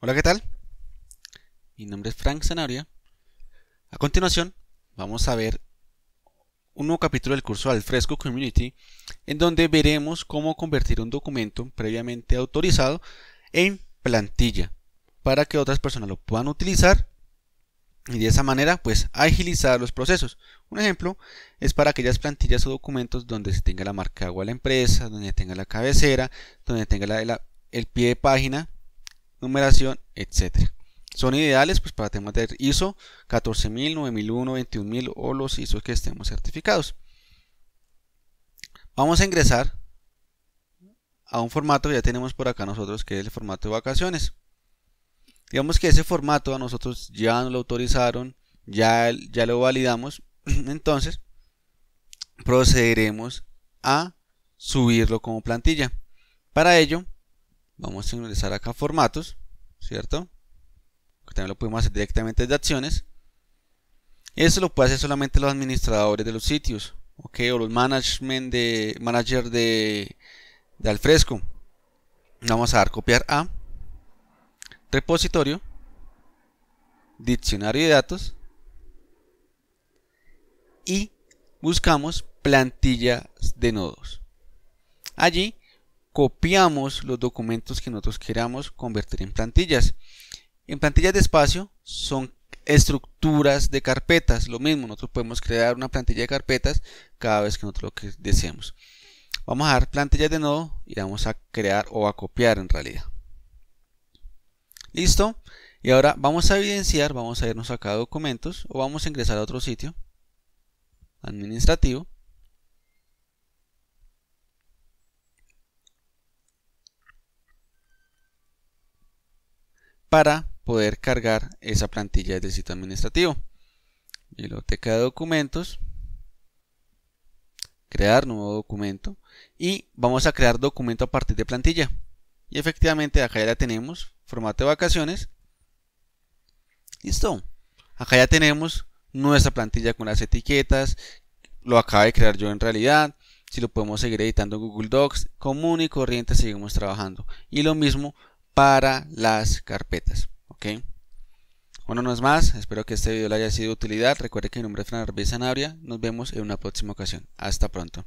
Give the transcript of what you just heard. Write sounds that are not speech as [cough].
Hola, ¿qué tal? Mi nombre es Frank Zanabria. A continuación, vamos a ver un nuevo capítulo del curso al fresco Community, en donde veremos cómo convertir un documento previamente autorizado en plantilla para que otras personas lo puedan utilizar y de esa manera pues agilizar los procesos. Un ejemplo es para aquellas plantillas o documentos donde se tenga la marca agua de la empresa, donde tenga la cabecera, donde tenga el pie de página numeración, etcétera, Son ideales pues, para temas de ISO 14000, 9001, 21000 o los ISO que estemos certificados. Vamos a ingresar a un formato que ya tenemos por acá nosotros que es el formato de vacaciones. Digamos que ese formato a nosotros ya nos lo autorizaron, ya, ya lo validamos. [clears throat] Entonces, procederemos a subirlo como plantilla. Para ello, Vamos a ingresar acá formatos, ¿cierto? También lo podemos hacer directamente desde acciones. Eso lo puede hacer solamente los administradores de los sitios, ¿ok? O los management de, manager de, de Alfresco. Vamos a dar copiar a repositorio, diccionario de datos y buscamos plantillas de nodos. Allí copiamos los documentos que nosotros queramos convertir en plantillas. En plantillas de espacio son estructuras de carpetas, lo mismo, nosotros podemos crear una plantilla de carpetas cada vez que nosotros lo deseemos. Vamos a dar plantillas de nodo y vamos a crear o a copiar en realidad. Listo. Y ahora vamos a evidenciar, vamos a irnos acá a documentos o vamos a ingresar a otro sitio administrativo para poder cargar esa plantilla desde sitio administrativo. Biblioteca de documentos, crear nuevo documento y vamos a crear documento a partir de plantilla. Y efectivamente acá ya la tenemos, formato de vacaciones. Listo. Acá ya tenemos nuestra plantilla con las etiquetas. Lo acabo de crear yo en realidad. Si lo podemos seguir editando en Google Docs, común y corriente seguimos trabajando. Y lo mismo para las carpetas. ¿ok? Bueno, no es más, espero que este video le haya sido de utilidad. Recuerde que mi nombre es Fran B. Nos vemos en una próxima ocasión. Hasta pronto.